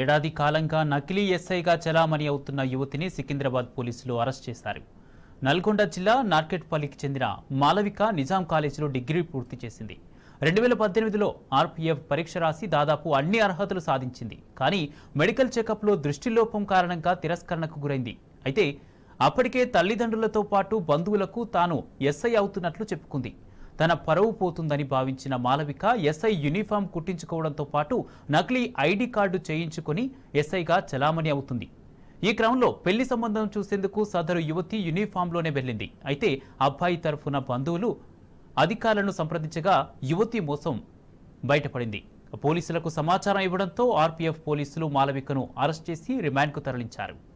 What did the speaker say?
ఏడాది కాలంగా నకిలీ ఎస్ఐగా చలామణి అవుతున్న యువతిని సికింద్రాబాద్ పోలీసులు అరెస్ట్ చేశారు నల్గొండ జిల్లా నార్కెట్పల్లికి చెందిన మాలవిక నిజాం కాలేజీలో డిగ్రీ పూర్తి చేసింది రెండు వేల పద్దెనిమిదిలో ఆర్పీఎఫ్ పరీక్ష రాసి దాదాపు అన్ని అర్హతలు సాధించింది కానీ మెడికల్ చెకప్లో దృష్టిలోపం కారణంగా తిరస్కరణకు గురైంది అయితే అప్పటికే తల్లిదండ్రులతో పాటు బంధువులకు తాను ఎస్ఐ అవుతున్నట్లు చెప్పుకుంది తన పరువు పోతుందని భావించిన మాలవిక ఎస్ఐ యూనిఫామ్ కుట్టించుకోవడంతో పాటు నకిలీ ఐడి కార్డు చేయించుకుని ఎస్ఐగా చలామణి అవుతుంది ఈ క్రమంలో పెళ్లి సంబంధం చూసేందుకు సదరు యువతి యూనిఫామ్లోనే వెళ్ళింది అయితే అబ్బాయి తరఫున బంధువులు అధికారులను సంప్రదించగా యువతి మోసం బయటపడింది పోలీసులకు సమాచారం ఇవ్వడంతో ఆర్పీఎఫ్ పోలీసులు మాలవికను అరెస్ట్ చేసి రిమాండ్కు తరలించారు